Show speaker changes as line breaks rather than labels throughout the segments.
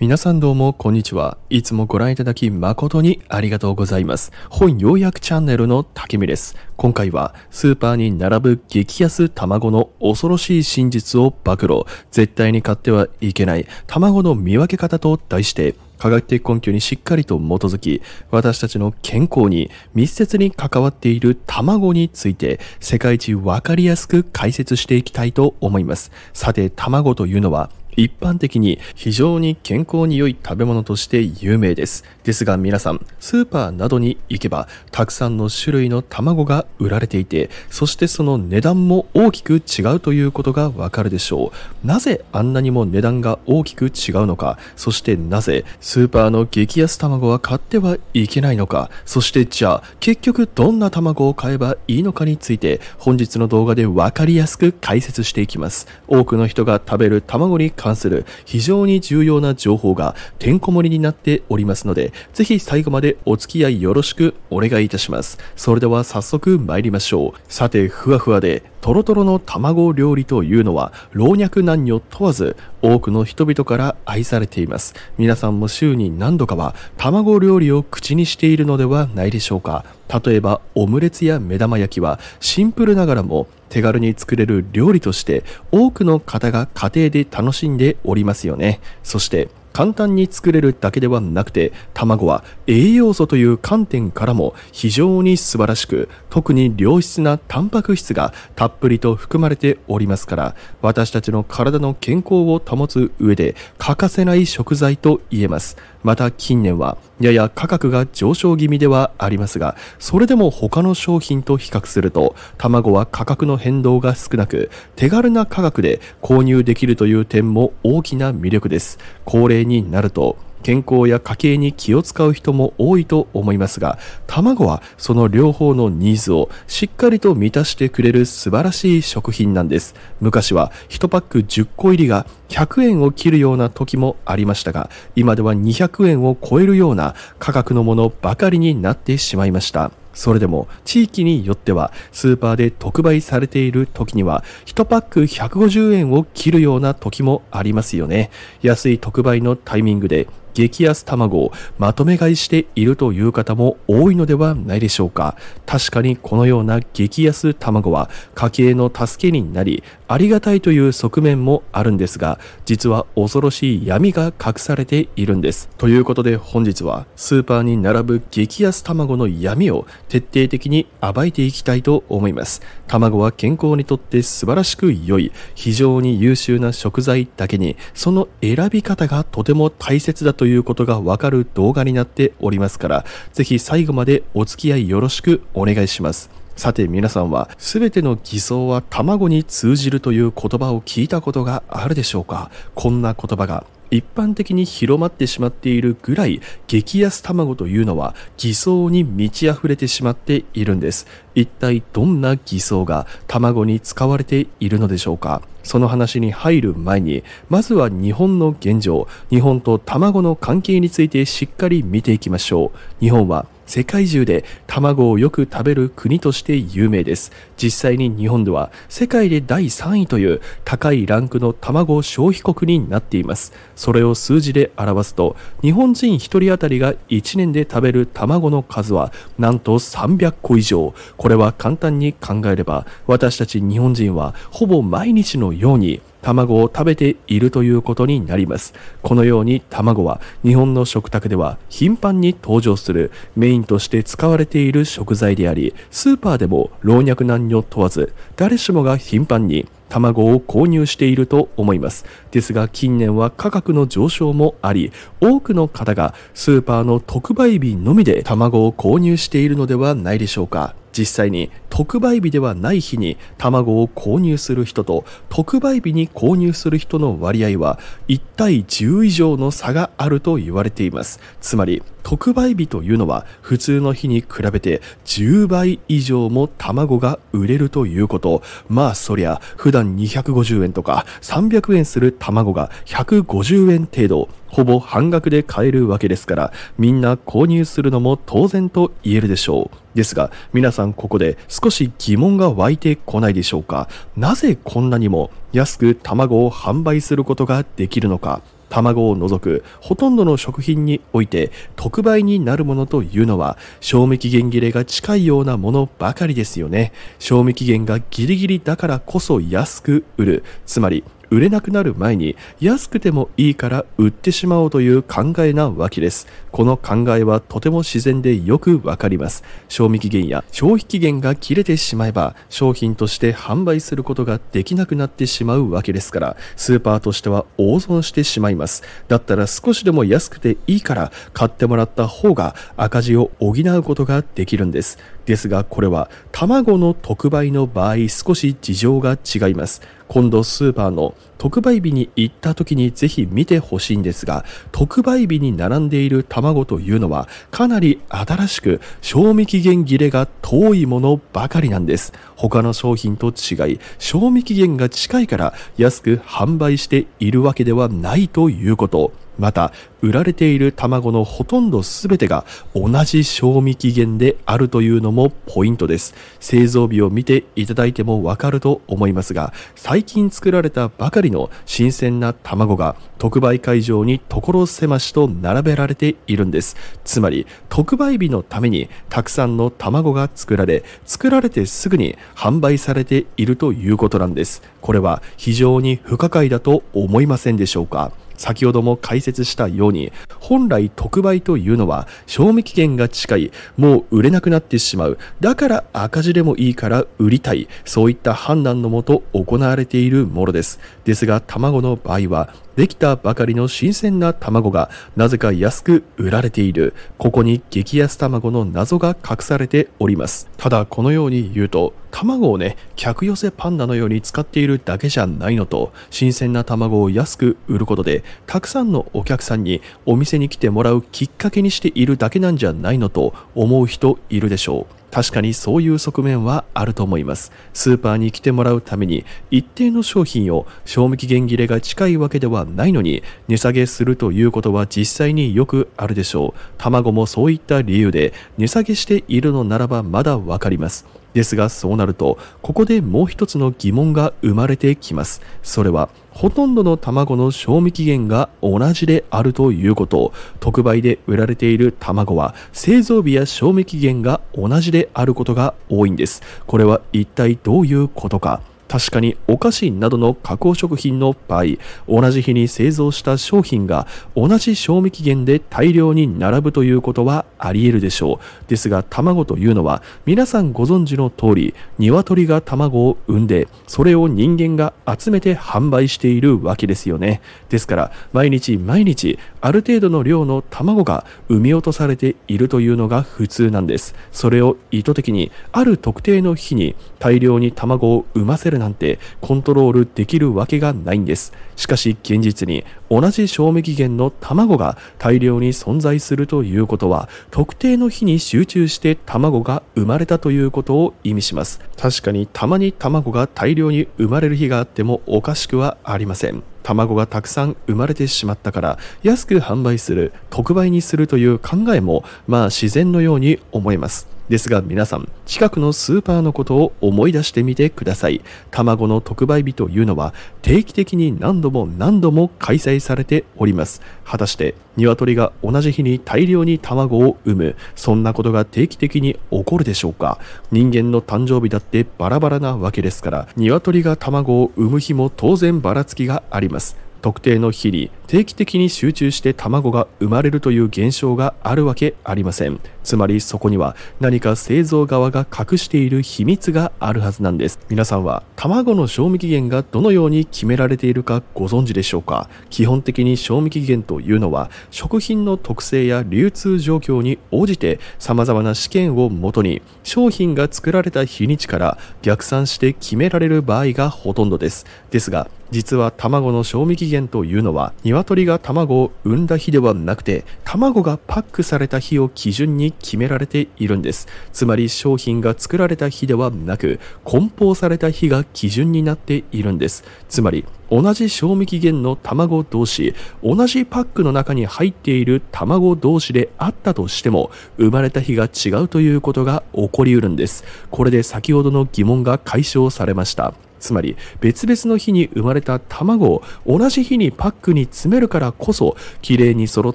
皆さんどうもこんにちは。いつもご覧いただき誠にありがとうございます。本要約チャンネルの竹見です。今回はスーパーに並ぶ激安卵の恐ろしい真実を暴露。絶対に買ってはいけない卵の見分け方と題して、科学的根拠にしっかりと基づき、私たちの健康に密接に関わっている卵について、世界一わかりやすく解説していきたいと思います。さて、卵というのは、一般的に非常に健康に良い食べ物として有名です。ですが皆さん、スーパーなどに行けば、たくさんの種類の卵が売られていて、そしてその値段も大きく違うということがわかるでしょう。なぜあんなにも値段が大きく違うのか、そしてなぜスーパーの激安卵は買ってはいけないのか、そしてじゃあ結局どんな卵を買えばいいのかについて、本日の動画でわかりやすく解説していきます。多くの人が食べる卵に関する非常に重要な情報がてんこ盛りになっておりますので、ぜひ最後までお付き合いよろしくお願いいたします。それでは早速参りましょう。さて、ふわふわでとろとろの卵料理というのは老若男女問わず多くの人々から愛されています皆さんも週に何度かは卵料理を口にしているのではないでしょうか例えばオムレツや目玉焼きはシンプルながらも手軽に作れる料理として多くの方が家庭で楽しんでおりますよねそして簡単に作れるだけではなくて卵は栄養素という観点からも非常に素晴らしく特に良質なタンパク質がたっぷりと含まれておりますから私たちの体の健康を保つ上で欠かせない食材と言えます。また近年はやや価格が上昇気味ではありますがそれでも他の商品と比較すると卵は価格の変動が少なく手軽な価格で購入できるという点も大きな魅力です高齢になると健康や家計に気を使う人も多いと思いますが、卵はその両方のニーズをしっかりと満たしてくれる素晴らしい食品なんです。昔は1パック10個入りが100円を切るような時もありましたが、今では200円を超えるような価格のものばかりになってしまいました。それでも地域によってはスーパーで特売されている時には1パック150円を切るような時もありますよね。安い特売のタイミングで激安卵をまとめ買いしているという方も多いのではないでしょうか。確かにこのような激安卵は家計の助けになり、ありがたいという側面もあるんですが、実は恐ろしい闇が隠されているんです。ということで本日はスーパーに並ぶ激安卵の闇を徹底的に暴いていきたいと思います。卵は健康にとって素晴らしく良い、非常に優秀な食材だけに、その選び方がとても大切だということがわかる動画になっておりますから、ぜひ最後までお付き合いよろしくお願いします。さて皆さんは全ての偽装は卵に通じるという言葉を聞いたことがあるでしょうかこんな言葉が一般的に広まってしまっているぐらい激安卵というのは偽装に満ち溢れてしまっているんです一体どんな偽装が卵に使われているのでしょうかその話に入る前にまずは日本の現状日本と卵の関係についてしっかり見ていきましょう日本は世界中で卵をよく食べる国として有名です。実際に日本では世界で第3位という高いランクの卵消費国になっています。それを数字で表すと日本人1人当たりが1年で食べる卵の数はなんと300個以上これは簡単に考えれば私たち日本人はほぼ毎日のように卵を食べているということになります。このように卵は日本の食卓では頻繁に登場するメインとして使われている食材であり、スーパーでも老若男女問わず誰しもが頻繁に卵を購入していると思います。ですが近年は価格の上昇もあり、多くの方がスーパーの特売日のみで卵を購入しているのではないでしょうか。実際に特売日ではない日に卵を購入する人と特売日に購入する人の割合は1対10以上の差があると言われていますつまり特売日というのは普通の日に比べて10倍以上も卵が売れるということまあそりゃ普段250円とか300円する卵が150円程度ほぼ半額で買えるわけですからみんな購入するのも当然と言えるでしょうですが、皆さんここで少し疑問が湧いてこないでしょうかなぜこんなにも安く卵を販売することができるのか卵を除くほとんどの食品において特売になるものというのは賞味期限切れが近いようなものばかりですよね賞味期限がギリギリだからこそ安く売るつまり売れなくなる前に安くてもいいから売ってしまおうという考えなわけです。この考えはとても自然でよくわかります。賞味期限や消費期限が切れてしまえば商品として販売することができなくなってしまうわけですから、スーパーとしては大損してしまいます。だったら少しでも安くていいから買ってもらった方が赤字を補うことができるんです。ですがこれは卵の特売の場合少し事情が違います今度スーパーの特売日に行った時にぜひ見てほしいんですが特売日に並んでいる卵というのはかなり新しく賞味期限切れが遠いものばかりなんです他の商品と違い賞味期限が近いから安く販売しているわけではないということまた、売られている卵のほとんど全てが同じ賞味期限であるというのもポイントです。製造日を見ていただいてもわかると思いますが、最近作られたばかりの新鮮な卵が特売会場に所狭しと並べられているんです。つまり、特売日のためにたくさんの卵が作られ、作られてすぐに販売されているということなんです。これは非常に不可解だと思いませんでしょうか。先ほども解説したように、本来特売というのは、賞味期限が近い、もう売れなくなってしまう、だから赤字でもいいから売りたい、そういった判断のもと行われているものです。ですが、卵の場合は、できたばかりの新鮮な卵がなぜか安く売られている。ここに激安卵の謎が隠されております。ただこのように言うと、卵をね、客寄せパンダのように使っているだけじゃないのと、新鮮な卵を安く売ることで、たくさんのお客さんにお店に来てもらうきっかけにしているだけなんじゃないのと思う人いるでしょう。確かにそういう側面はあると思います。スーパーに来てもらうために、一定の商品を賞味期限切れが近いわけではないのに、値下げするということは実際によくあるでしょう。卵もそういった理由で値下げしているのならばまだわかります。ですがそうなるとここでもう一つの疑問が生まれてきますそれはほとんどの卵の賞味期限が同じであるということ特売で売られている卵は製造日や賞味期限が同じであることが多いんですこれは一体どういうことか確かにお菓子などの加工食品の場合同じ日に製造した商品が同じ賞味期限で大量に並ぶということはあり得るでしょうですが卵というのは皆さんご存知の通り鶏が卵を産んでそれを人間が集めて販売しているわけですよねですから毎日毎日ある程度の量の卵が産み落とされているというのが普通なんですそれを意図的にある特定の日に大量に卵を産ませるるなんてコントロールできるわけがないんです。しかし現実に同じ賞味期限の卵が大量に存在するということは特定の日に集中して卵が生まれたということを意味します。確かにたまに卵が大量に生まれる日があってもおかしくはありません。卵がたくさん生まれてしまったから安く販売する特売にするという考えもまあ自然のように思いますですが皆さん、近くのスーパーのことを思い出してみてください。卵の特売日というのは定期的に何度も何度も開催されております。果たして鶏が同じ日に大量に卵を産む、そんなことが定期的に起こるでしょうか。人間の誕生日だってバラバラなわけですから、鶏が卵を産む日も当然ばらつきがあります。特定の日々定期的に集中して卵が生まれるという現象があるわけありませんつまりそこには何か製造側が隠している秘密があるはずなんです皆さんは卵の賞味期限がどのように決められているかご存知でしょうか基本的に賞味期限というのは食品の特性や流通状況に応じて様々な試験をもとに商品が作られた日にちから逆算して決められる場合がほとんどですですが実は卵の賞味期限というのは鶏が卵を産んだ日ではなくて卵がパックされた日を基準に決められているんですつまり商品が作られた日ではなく梱包された日が基準になっているんですつまり同じ賞味期限の卵同士同じパックの中に入っている卵同士であったとしても生まれた日が違うということが起こりうるんですこれで先ほどの疑問が解消されましたつまり別々の日に生まれた卵を同じ日にパックに詰めるからこそ、きれいに揃っ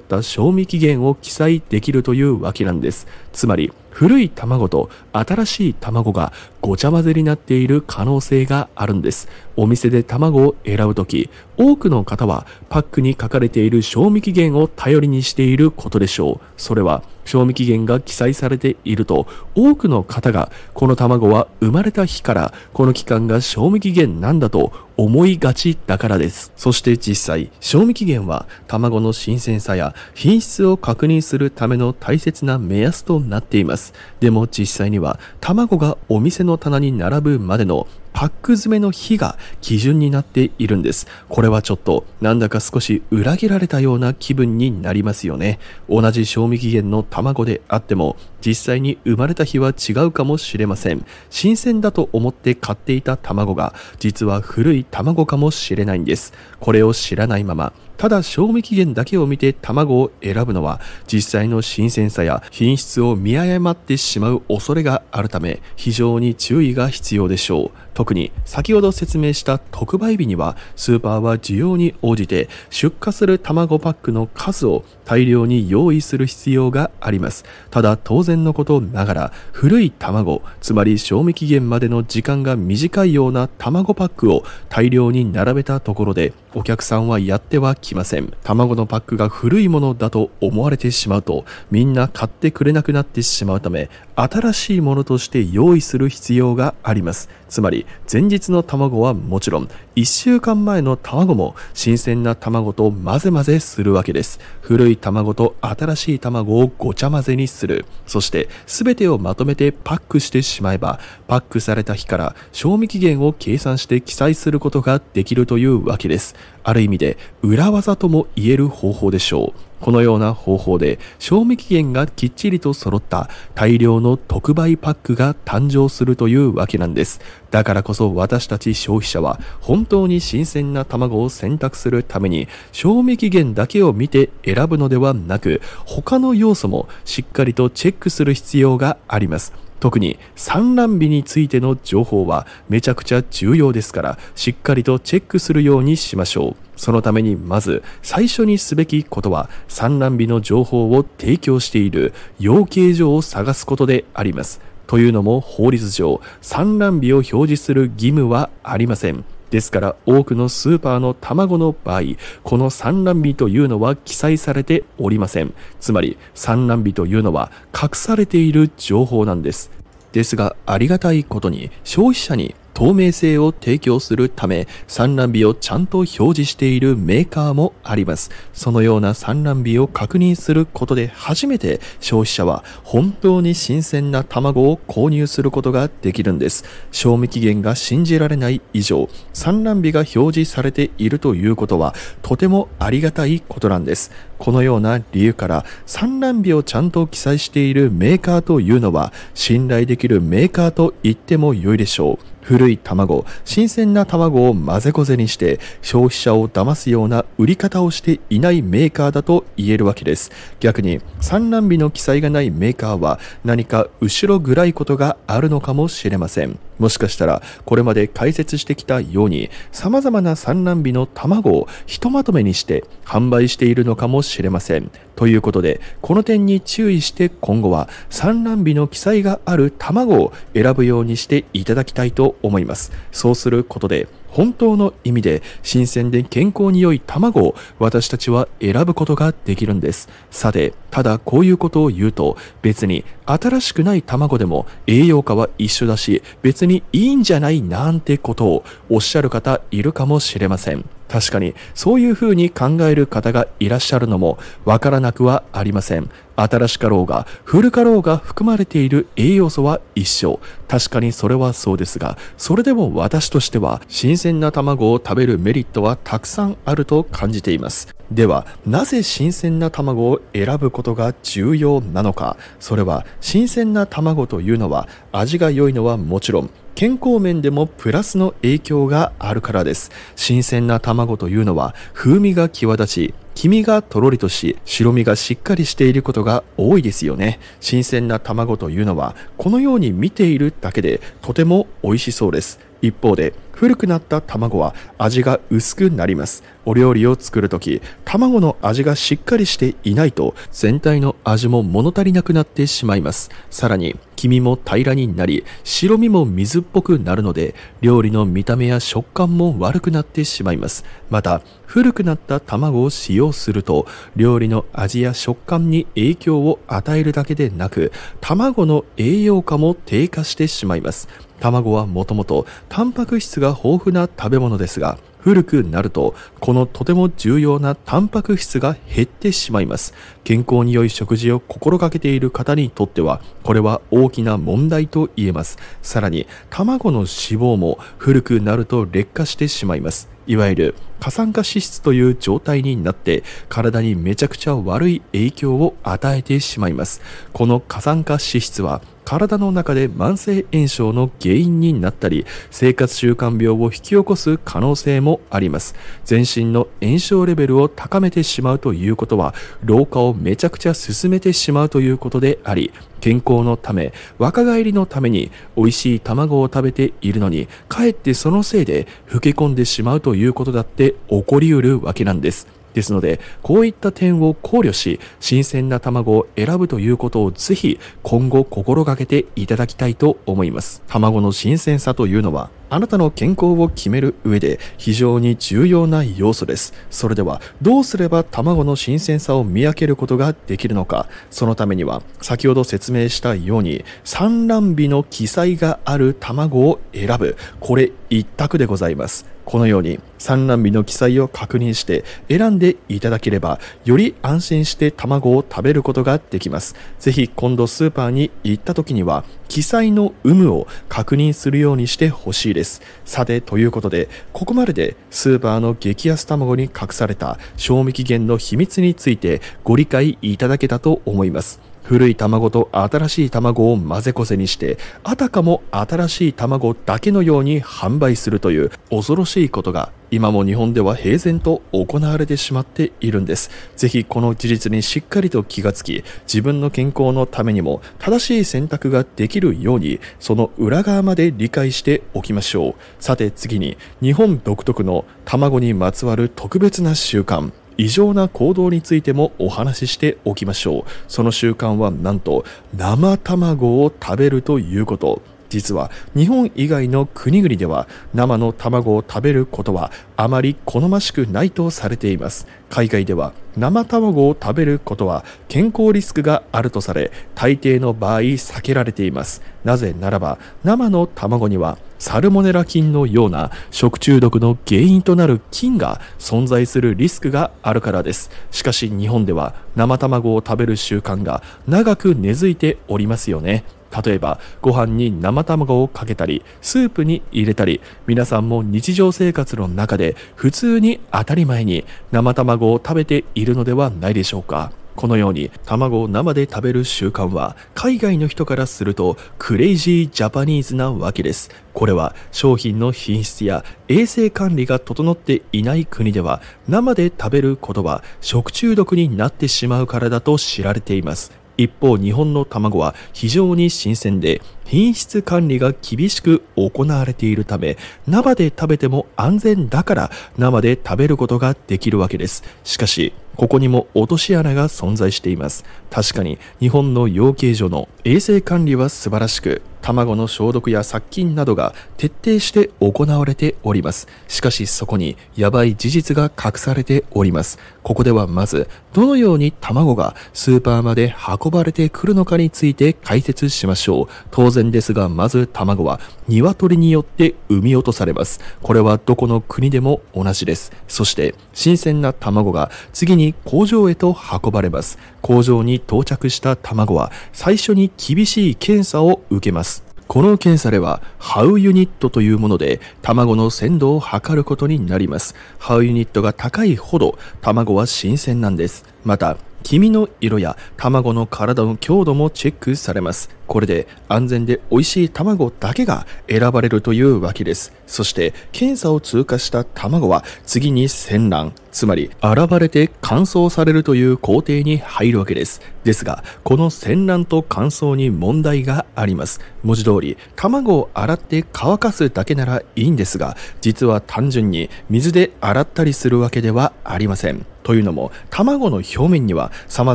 た賞味期限を記載できるというわけなんです。つまり、古い卵と新しい卵がごちゃ混ぜになっている可能性があるんです。お店で卵を選ぶとき、多くの方はパックに書かれている賞味期限を頼りにしていることでしょう。それは賞味期限が記載されていると、多くの方がこの卵は生まれた日からこの期間が賞味期限なんだと思いがちだからです。そして実際、賞味期限は卵の新鮮さや品質を確認するための大切な目安となっています。でも実際には、卵がお店の棚に並ぶまでのパック詰めの日が基準になっているんです。これはちょっとなんだか少し裏切られたような気分になりますよね。同じ賞味期限の卵であっても実際に生まれた日は違うかもしれません。新鮮だと思って買っていた卵が実は古い卵かもしれないんです。これを知らないままただ賞味期限だけを見て卵を選ぶのは実際の新鮮さや品質を見誤ってしまう恐れがあるため非常に注意が必要でしょう。特に先ほど説明した特売日にはスーパーは需要に応じて出荷する卵パックの数を大量に用意する必要がありますただ当然のことながら古い卵つまり賞味期限までの時間が短いような卵パックを大量に並べたところでお客さんはやってはきません卵のパックが古いものだと思われてしまうとみんな買ってくれなくなってしまうため新しいものとして用意する必要がありますつまり前日の卵はもちろん1週間前の卵も新鮮な卵と混ぜ混ぜするわけです古い卵と新しい卵をごちゃ混ぜにするそして全てをまとめてパックしてしまえばパックされた日から賞味期限を計算して記載することができるというわけですある意味で裏技とも言える方法でしょうこのような方法で賞味期限がきっちりと揃った大量の特売パックが誕生するというわけなんです。だからこそ私たち消費者は本当に新鮮な卵を選択するために賞味期限だけを見て選ぶのではなく他の要素もしっかりとチェックする必要があります。特に産卵日についての情報はめちゃくちゃ重要ですからしっかりとチェックするようにしましょう。そのためにまず最初にすべきことは産卵日の情報を提供している養鶏場を探すことであります。というのも法律上産卵日を表示する義務はありません。ですから多くのスーパーの卵の場合、この産卵日というのは記載されておりません。つまり産卵日というのは隠されている情報なんです。ですがありがたいことに消費者に透明性を提供するため産卵日をちゃんと表示しているメーカーもあります。そのような産卵日を確認することで初めて消費者は本当に新鮮な卵を購入することができるんです。賞味期限が信じられない以上、産卵日が表示されているということはとてもありがたいことなんです。このような理由から産卵日をちゃんと記載しているメーカーというのは信頼できるメーカーと言っても良いでしょう。古い卵、新鮮な卵を混ぜこぜにして消費者を騙すような売り方をしていないメーカーだと言えるわけです。逆に産卵日の記載がないメーカーは何か後ろ暗いことがあるのかもしれません。もしかしたらこれまで解説してきたように様々な産卵日の卵をひとまとめにして販売しているのかもしれません。ということでこの点に注意して今後は産卵日の記載がある卵を選ぶようにしていただきたいと思います。そうすることで、本当の意味で新鮮で健康に良い卵を私たちは選ぶことができるんです。さて、ただこういうことを言うと別に新しくない卵でも栄養価は一緒だし別にいいんじゃないなんてことをおっしゃる方いるかもしれません。確かにそういうふうに考える方がいらっしゃるのもわからなくはありません。新しかろうが古かろうが含まれている栄養素は一緒。確かにそれはそうですが、それでも私としては新鮮な卵を食べるメリットはたくさんあると感じています。では、なぜ新鮮な卵を選ぶことが重要なのか。それは新鮮な卵というのは味が良いのはもちろん、健康面でもプラスの影響があるからです。新鮮な卵というのは風味が際立ち、黄身がとろりとし、白身がしっかりしていることが多いですよね。新鮮な卵というのは、このように見ているだけでとても美味しそうです。一方で古くなった卵は味が薄くなりますお料理を作るとき卵の味がしっかりしていないと全体の味も物足りなくなってしまいますさらに黄身も平らになり白身も水っぽくなるので料理の見た目や食感も悪くなってしまいますまた古くなった卵を使用すると料理の味や食感に影響を与えるだけでなく卵の栄養価も低下してしまいます卵はもともとタンパク質が豊富な食べ物ですが、古くなるとこのとても重要なタンパク質が減ってしまいます健康に良い食事を心がけている方にとってはこれは大きな問題と言えますさらに卵の脂肪も古くなると劣化してしまいますいわゆる過酸化脂質という状態になって体にめちゃくちゃ悪い影響を与えてしまいますこの過酸化脂質は体の中で慢性炎症の原因になったり生活習慣病を引き起こす可能性もあります全身の炎症レベルを高めてしまうということは老化をめちゃくちゃ進めてしまうということであり健康のため、若返りのために美味しい卵を食べているのに、かえってそのせいで老け込んでしまうということだって起こりうるわけなんです。ですので、こういった点を考慮し、新鮮な卵を選ぶということをぜひ今後心がけていただきたいと思います。卵の新鮮さというのは、あなたの健康を決める上で非常に重要な要素です。それでは、どうすれば卵の新鮮さを見分けることができるのか、そのためには、先ほど説明したように、産卵日の記載がある卵を選ぶ、これ一択でございます。このように産卵日の記載を確認して選んでいただければより安心して卵を食べることができます。ぜひ今度スーパーに行った時には記載の有無を確認するようにしてほしいです。さてということでここまででスーパーの激安卵に隠された賞味期限の秘密についてご理解いただけたと思います。古い卵と新しい卵を混ぜこぜにして、あたかも新しい卵だけのように販売するという恐ろしいことが今も日本では平然と行われてしまっているんです。ぜひこの事実にしっかりと気がつき、自分の健康のためにも正しい選択ができるように、その裏側まで理解しておきましょう。さて次に、日本独特の卵にまつわる特別な習慣。異常な行動についてもお話ししておきましょうその習慣はなんと生卵を食べるということ実は日本以外の国々では生の卵を食べることはあまり好ましくないとされています海外では生卵を食べることは健康リスクがあるとされ大抵の場合避けられていますなぜならば生の卵にはサルモネラ菌のような食中毒の原因となる菌が存在するリスクがあるからですしかし日本では生卵を食べる習慣が長く根付いておりますよね例えばご飯に生卵をかけたりスープに入れたり皆さんも日常生活の中で普通に当たり前に生卵を食べていいるのではないでしょうか。このように卵を生で食べる習慣は海外の人からするとクレイジージャパニーズなわけです。これは商品の品質や衛生管理が整っていない国では生で食べることは食中毒になってしまうからだと知られています。一方日本の卵は非常に新鮮で品質管理が厳しく行われているため生で食べても安全だから生で食べることができるわけですしかしここにも落とし穴が存在しています。確かに日本の養鶏場の衛生管理は素晴らしく卵の消毒や殺菌などが徹底して行われておりますしかしそこにやばい事実が隠されておりますここではまずどのように卵がスーパーまで運ばれてくるのかについて解説しましょう当然ですがまず卵は鶏によって産み落とされますこれはどこの国でも同じですそして新鮮な卵が次に工場へと運ばれます工場に到着した卵は最初に厳しい検査を受けます。この検査では、ハウユニットというもので、卵の鮮度を測ることになります。ハウユニットが高いほど、卵は新鮮なんです。また、黄身の色や卵の体の強度もチェックされます。これで安全で美味しい卵だけが選ばれるというわけです。そして検査を通過した卵は次に戦乱、つまり洗われて乾燥されるという工程に入るわけです。ですが、この戦乱と乾燥に問題があります。文字通り、卵を洗って乾かすだけならいいんですが、実は単純に水で洗ったりするわけではありません。というのも卵の表面には様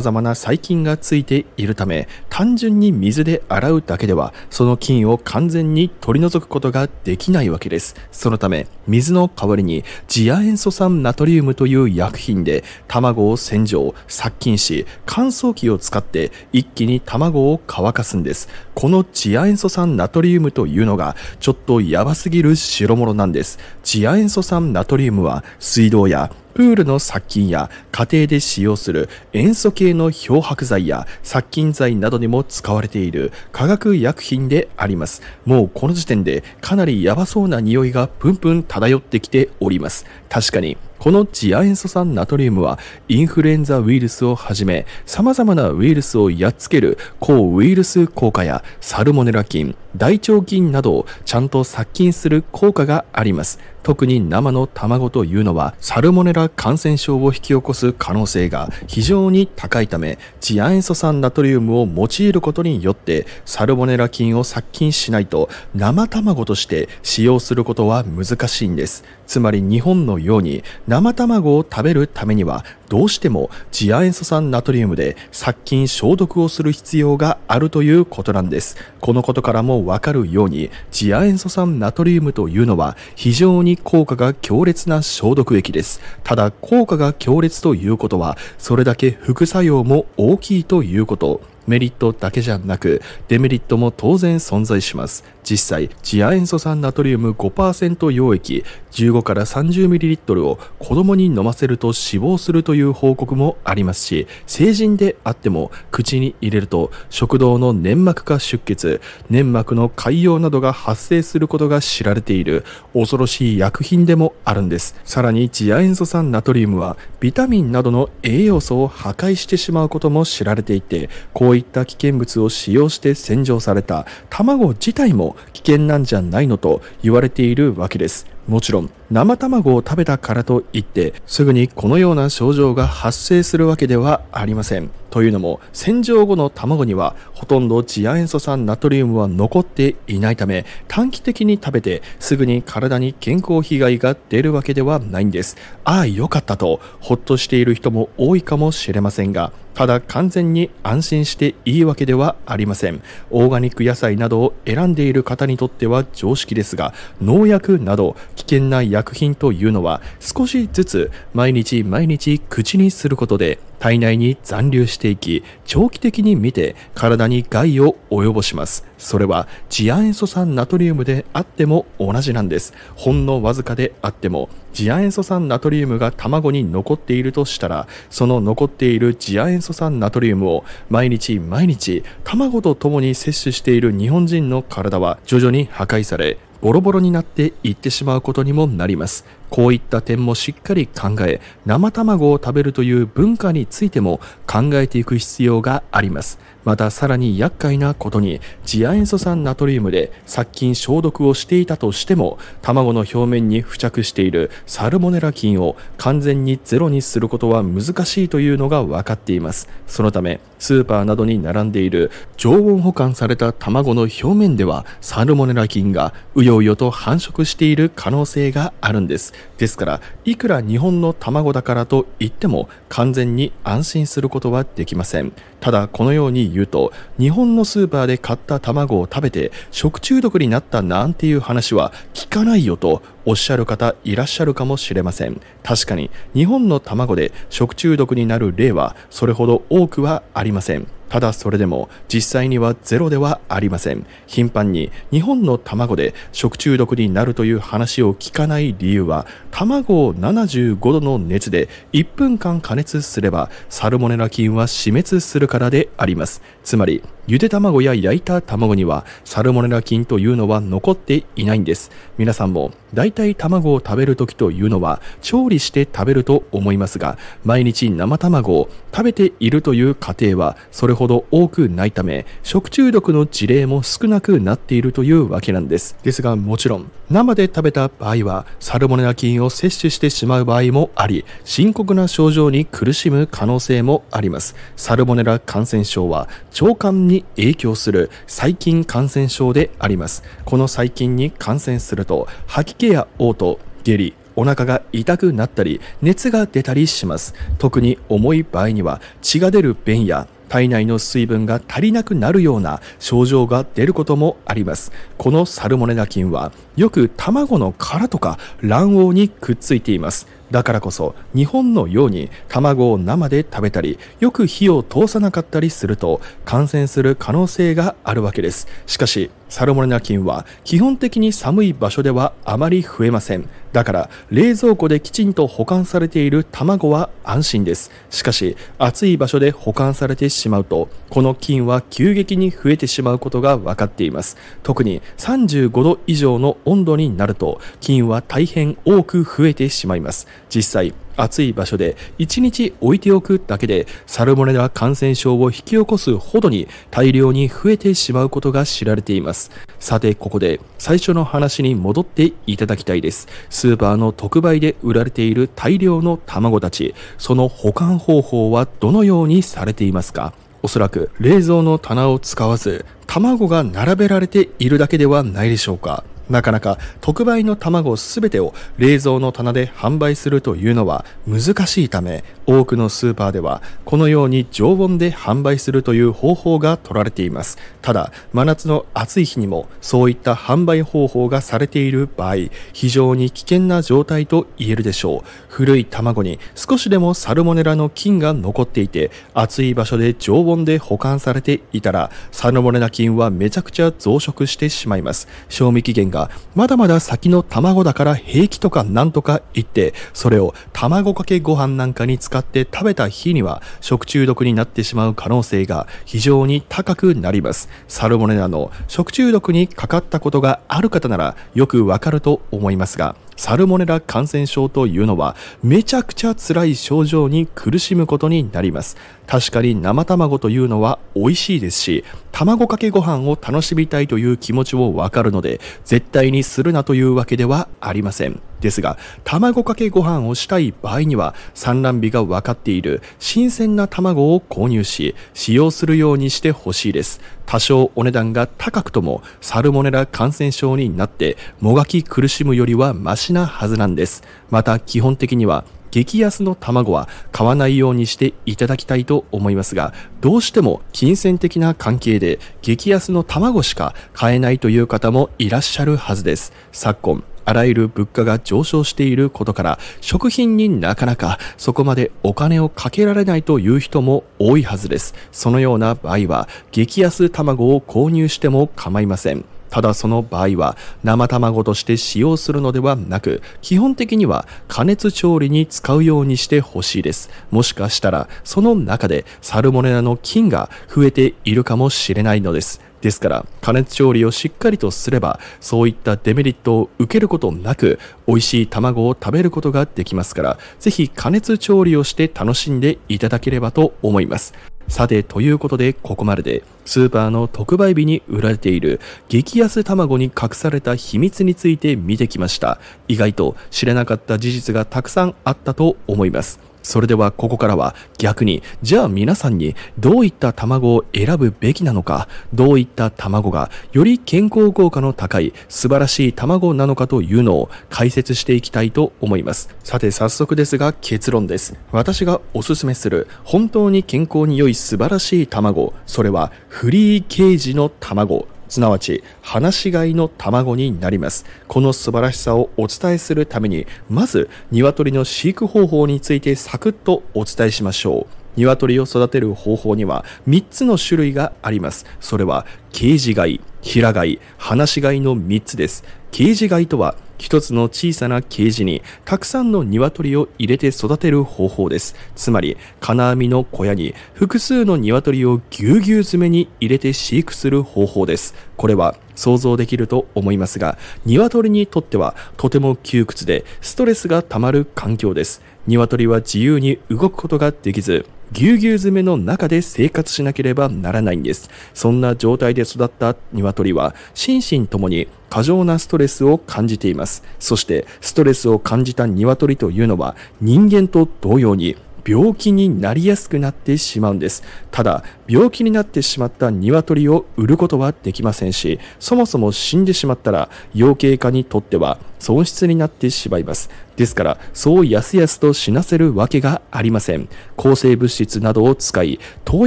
々な細菌がついているため単純に水で洗うだけではその菌を完全に取り除くことができないわけですそのため水の代わりに次亜塩素酸ナトリウムという薬品で卵を洗浄殺菌し乾燥機を使って一気に卵を乾かすんですこの次亜塩素酸ナトリウムというのがちょっとやばすぎる代物なんです次亜塩素酸ナトリウムは水道やプールの殺菌や家庭で使用する塩素系の漂白剤や殺菌剤などにも使われている化学薬品であります。もうこの時点でかなりやばそうな匂いがプンプン漂ってきております。確かにこの次亜塩素酸ナトリウムはインフルエンザウイルスをはじめ様々なウイルスをやっつける抗ウイルス効果やサルモネラ菌、大腸菌などをちゃんと殺菌する効果があります。特に生の卵というのはサルモネラ感染症を引き起こす可能性が非常に高いため次亜塩素酸ナトリウムを用いることによってサルモネラ菌を殺菌しないと生卵として使用することは難しいんですつまり日本のように生卵を食べるためにはどうしても次亜塩素酸ナトリウムで殺菌消毒をする必要があるということなんです。このことからもわかるように次亜塩素酸ナトリウムというのは非常に効果が強烈な消毒液です。ただ効果が強烈ということはそれだけ副作用も大きいということ。メリットだけじゃなくデメリットも当然存在します実際次亜塩素酸ナトリウム5%溶液15から 30ml を子供に飲ませると死亡するという報告もありますし成人であっても口に入れると食道の粘膜下出血粘膜の潰瘍などが発生することが知られている恐ろしい薬品でもあるんですさらに次亜塩素酸ナトリウムはビタミンなどの栄養素を破壊してしまうことも知られていてこうういった危険物を使用して洗浄された卵自体も危険なんじゃないのと言われているわけです。もちろん生卵を食べたからといってすぐにこのような症状が発生するわけではありませんというのも洗浄後の卵にはほとんど次亜塩素酸ナトリウムは残っていないため短期的に食べてすぐに体に健康被害が出るわけではないんですああよかったとほっとしている人も多いかもしれませんがただ完全に安心していいわけではありませんオーガニック野菜などを選んでいる方にとっては常識ですが農薬など危険な薬品というのは少しずつ毎日毎日口にすることで体内に残留していき長期的に見て体に害を及ぼしますそれは次亜塩素酸ナトリウムであっても同じなんですほんのわずかであっても次亜塩素酸ナトリウムが卵に残っているとしたらその残っている次亜塩素酸ナトリウムを毎日毎日卵と共に摂取している日本人の体は徐々に破壊されボロボロになっていってしまうことにもなります。こういった点もしっかり考え、生卵を食べるという文化についても考えていく必要があります。またさらに厄介なことに、次亜塩素酸ナトリウムで殺菌消毒をしていたとしても、卵の表面に付着しているサルモネラ菌を完全にゼロにすることは難しいというのが分かっています。そのため、スーパーなどに並んでいる常温保管された卵の表面ではサルモネラ菌がうよよよと繁殖している可能性があるんです。ですから、いくら日本の卵だからといっても完全に安心することはできません。ただ、このように言うと、日本のスーパーで買った卵を食べて食中毒になったなんていう話は聞かないよとおっしゃる方いらっしゃるかもしれません。確かに、日本の卵で食中毒になる例はそれほど多くはありません。ただそれでも実際にはゼロではありません頻繁に日本の卵で食中毒になるという話を聞かない理由は卵を75度の熱で1分間加熱すればサルモネラ菌は死滅するからでありますつまりゆで卵や焼いた卵にはサルモネラ菌というのは残っていないんです。皆さんも大体卵を食べる時というのは調理して食べると思いますが、毎日生卵を食べているという過程はそれほど多くないため、食中毒の事例も少なくなっているというわけなんです。ですがもちろん、生で食べた場合はサルモネラ菌を摂取してしまう場合もあり、深刻な症状に苦しむ可能性もあります。サルモネラ感染症は腸管にに影響する細菌感染症であります。この細菌に感染すると、吐き気や嘔吐、下痢、お腹が痛くなったり、熱が出たりします。特に重い場合には、血が出る便や体内の水分が足りなくなるような症状が出ることもあります。このサルモネラ菌はよく卵の殻とか卵黄にくっついています。だからこそ日本のように卵を生で食べたりよく火を通さなかったりすると感染する可能性があるわけですしかしサルモネラ菌は基本的に寒い場所ではあまり増えません。だから冷蔵庫できちんと保管されている卵は安心です。しかし暑い場所で保管されてしまうと、この菌は急激に増えてしまうことが分かっています。特に35度以上の温度になると菌は大変多く増えてしまいます。実際、暑い場所で1日置いておくだけでサルモネラ感染症を引き起こすほどに大量に増えてしまうことが知られていますさてここで最初の話に戻っていただきたいですスーパーの特売で売られている大量の卵たちその保管方法はどのようにされていますかおそらく冷蔵の棚を使わず卵が並べられているだけではないでしょうかなかなか特売の卵すべてを冷蔵の棚で販売するというのは難しいため多くのスーパーではこのように常温で販売するという方法が取られていますただ真夏の暑い日にもそういった販売方法がされている場合非常に危険な状態と言えるでしょう古い卵に少しでもサルモネラの菌が残っていて暑い場所で常温で保管されていたらサルモネラ菌はめちゃくちゃ増殖してしまいます賞味期限がまだまだ先の卵だから平気とかなんとか言ってそれを卵かけご飯なんかに使使って食べた日には食中毒になってしまう可能性が非常に高くなります。サルモネラの食中毒にかかったことがある方ならよくわかると思いますが、サルモネラ感染症というのはめちゃくちゃ辛い症状に苦しむことになります。確かに生卵というのは美味しいですし、卵かけご飯を楽しみたいという気持ちをわかるので、絶対にするなというわけではありません。ですが、卵かけご飯をしたい場合には、産卵日が分かっている新鮮な卵を購入し、使用するようにしてほしいです。多少お値段が高くとも、サルモネラ感染症になって、もがき苦しむよりはマシなはずなんです。また、基本的には、激安の卵は買わないようにしていただきたいと思いますが、どうしても金銭的な関係で激安の卵しか買えないという方もいらっしゃるはずです。昨今、あらゆる物価が上昇していることから、食品になかなかそこまでお金をかけられないという人も多いはずです。そのような場合は、激安卵を購入しても構いません。ただその場合は生卵として使用するのではなく基本的には加熱調理に使うようにしてほしいですもしかしたらその中でサルモネラの菌が増えているかもしれないのですですから加熱調理をしっかりとすればそういったデメリットを受けることなく美味しい卵を食べることができますからぜひ加熱調理をして楽しんでいただければと思いますさて、ということで、ここまでで、スーパーの特売日に売られている激安卵に隠された秘密について見てきました。意外と知れなかった事実がたくさんあったと思います。それではここからは逆に、じゃあ皆さんにどういった卵を選ぶべきなのか、どういった卵がより健康効果の高い素晴らしい卵なのかというのを解説していきたいと思います。さて早速ですが結論です。私がおすすめする本当に健康に良い素晴らしい卵、それはフリーケージの卵すなわち放し飼いの卵になりますこの素晴らしさをお伝えするためにまず鶏の飼育方法についてサクッとお伝えしましょう鶏を育てる方法には3つの種類がありますそれはケージ飼い平飼い放し飼いの3つですケージ飼いとは一つの小さなケージにたくさんの鶏を入れて育てる方法です。つまり、金網の小屋に複数の鶏をぎゅうぎゅう詰めに入れて飼育する方法です。これは想像できると思いますが、鶏にとってはとても窮屈でストレスが溜まる環境です。鶏は自由に動くことができず、ぎゅうぎゅう詰めの中で生活しなければならないんです。そんな状態で育った鶏は、心身ともに過剰なストレスを感じています。そして、ストレスを感じた鶏というのは、人間と同様に、病気になりやすくなってしまうんです。ただ、病気になってしまった鶏を売ることはできませんし、そもそも死んでしまったら、養鶏家にとっては損失になってしまいます。ですから、そうやすやすと死なせるわけがありません。抗生物質などを使い、投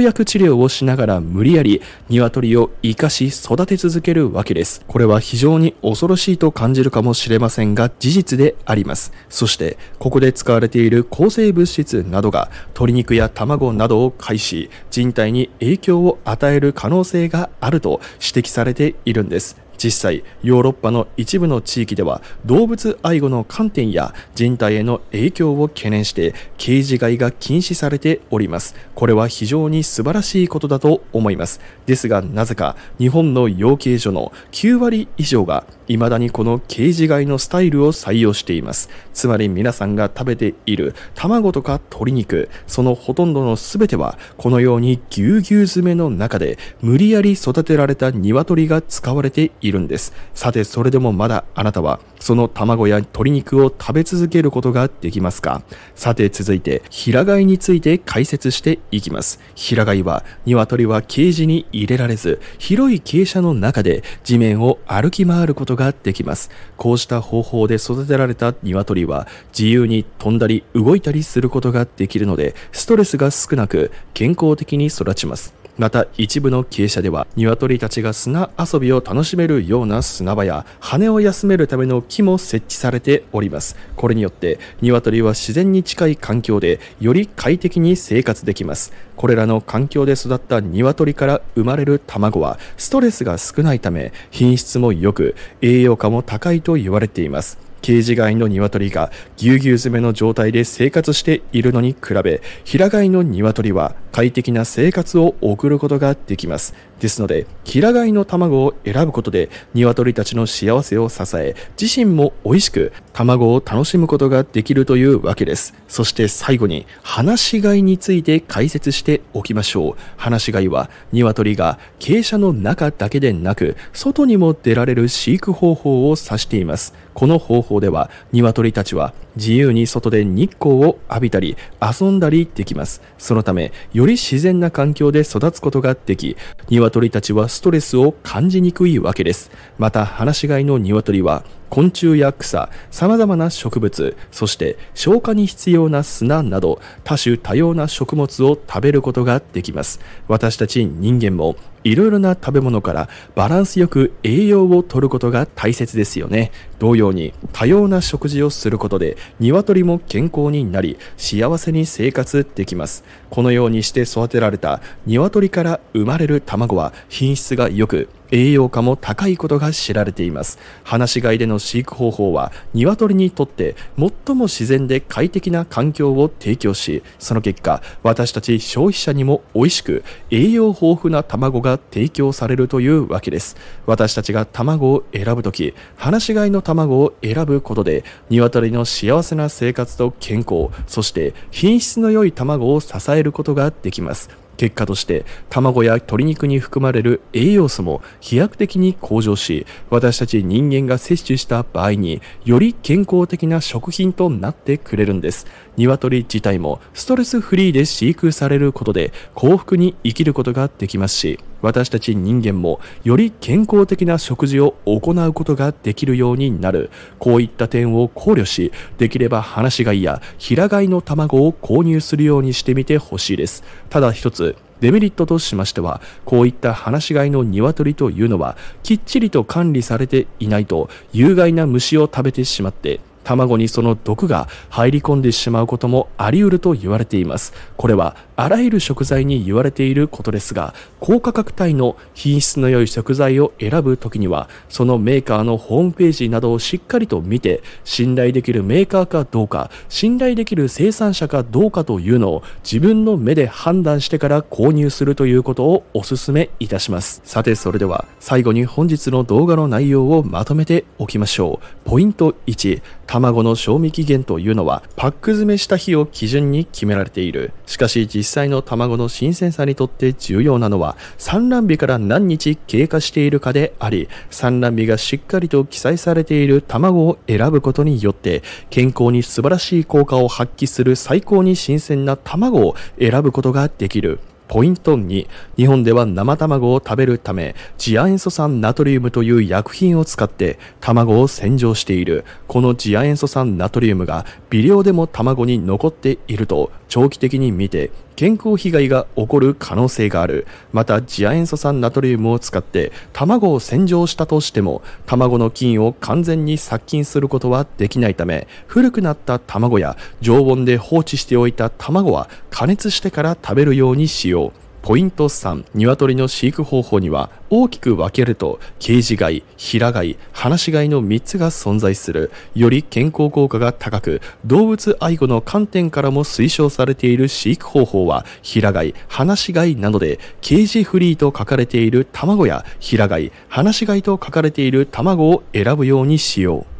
薬治療をしながら無理やり、鶏を生かし育て続けるわけです。これは非常に恐ろしいと感じるかもしれませんが、事実であります。そして、ここで使われている抗生物質などが、鶏肉や卵などを介し、人体に影響を与える可能性があると指摘されているんです。実際ヨーロッパの一部の地域では動物愛護の観点や人体への影響を懸念して刑事いが禁止されておりますこれは非常に素晴らしいことだと思いますですがなぜか日本の養鶏所の9割以上が未だにこの刑事いのスタイルを採用していますつまり皆さんが食べている卵とか鶏肉そのほとんどの全てはこのようにぎゅうぎゅう詰めの中で無理やり育てられた鶏が使われているいるんですさてそれでもまだあなたはその卵や鶏肉を食べ続けることができますかさて続いて平飼いについて解説していきます平飼いは鶏はケージに入れられず広い傾斜の中で地面を歩き回ることができますこうした方法で育てられた鶏は自由に飛んだり動いたりすることができるのでストレスが少なく健康的に育ちますまた一部の傾斜では鶏たちが砂遊びを楽しめるような砂場や羽を休めるための木も設置されておりますこれによって鶏は自然に近い環境でより快適に生活できますこれらの環境で育った鶏から生まれる卵はストレスが少ないため品質も良く栄養価も高いと言われていますケージ外の鶏がぎゅうぎゅう詰めの状態で生活しているのに比べ、平飼いの鶏は快適な生活を送ることができます。ですので、平飼いの卵を選ぶことで、鶏たちの幸せを支え、自身も美味しく卵を楽しむことができるというわけです。そして最後に、放し飼いについて解説しておきましょう。放し飼いは、鶏が傾斜の中だけでなく、外にも出られる飼育方法を指しています。この方法では、鶏たちは自由に外で日光を浴びたり遊んだりできますそのためより自然な環境で育つことができ鶏たちはストレスを感じにくいわけですまた放し飼いの鶏は昆虫や草、様々な植物、そして消化に必要な砂など多種多様な食物を食べることができます。私たち人間もいろいろな食べ物からバランスよく栄養を摂ることが大切ですよね。同様に多様な食事をすることで鶏も健康になり幸せに生活できます。このようにして育てられた鶏から生まれる卵は品質が良く栄養価も高いことが知られています放し飼いでの飼育方法は鶏にとって最も自然で快適な環境を提供しその結果私たち消費者にも美味しく栄養豊富な卵が提供されるというわけです私たちが卵を選ぶとき放し飼いの卵を選ぶことで鶏の幸せな生活と健康そして品質の良い卵を支えることができます結果として卵や鶏肉に含まれる栄養素も飛躍的に向上し私たち人間が摂取した場合により健康的な食品となってくれるんです鶏自体もストレスフリーで飼育されることで幸福に生きることができますし、私たち人間もより健康的な食事を行うことができるようになる。こういった点を考慮し、できれば放し飼いや平飼いの卵を購入するようにしてみてほしいです。ただ一つ、デメリットとしましては、こういった放し飼いの鶏というのは、きっちりと管理されていないと、有害な虫を食べてしまって、卵にその毒が入り込んでしまうこともあり得ると言われていますこれはあらゆる食材に言われていることですが高価格帯の品質の良い食材を選ぶ時にはそのメーカーのホームページなどをしっかりと見て信頼できるメーカーかどうか信頼できる生産者かどうかというのを自分の目で判断してから購入するということをお勧めいたしますさてそれでは最後に本日の動画の内容をまとめておきましょうポイント1卵の賞味期限というのはパック詰めした日を基準に決められているしかし実際の卵の新鮮さにとって重要なのは産卵日から何日経過しているかであり産卵日がしっかりと記載されている卵を選ぶことによって健康に素晴らしい効果を発揮する最高に新鮮な卵を選ぶことができる。ポイント2、日本では生卵を食べるため、次亜塩素酸ナトリウムという薬品を使って卵を洗浄している。この次亜塩素酸ナトリウムが微量でも卵に残っていると、長期的に見て健康被害が起こる可能性があるまた次亜塩素酸ナトリウムを使って卵を洗浄したとしても卵の菌を完全に殺菌することはできないため古くなった卵や常温で放置しておいた卵は加熱してから食べるようにしようポイント3、鶏の飼育方法には大きく分けると、ケージ外、平飼い、放し飼いの3つが存在する、より健康効果が高く、動物愛護の観点からも推奨されている飼育方法は、平飼い、放し飼いなどで、ケージフリーと書かれている卵や、平飼い、放し飼いと書かれている卵を選ぶようにしよう。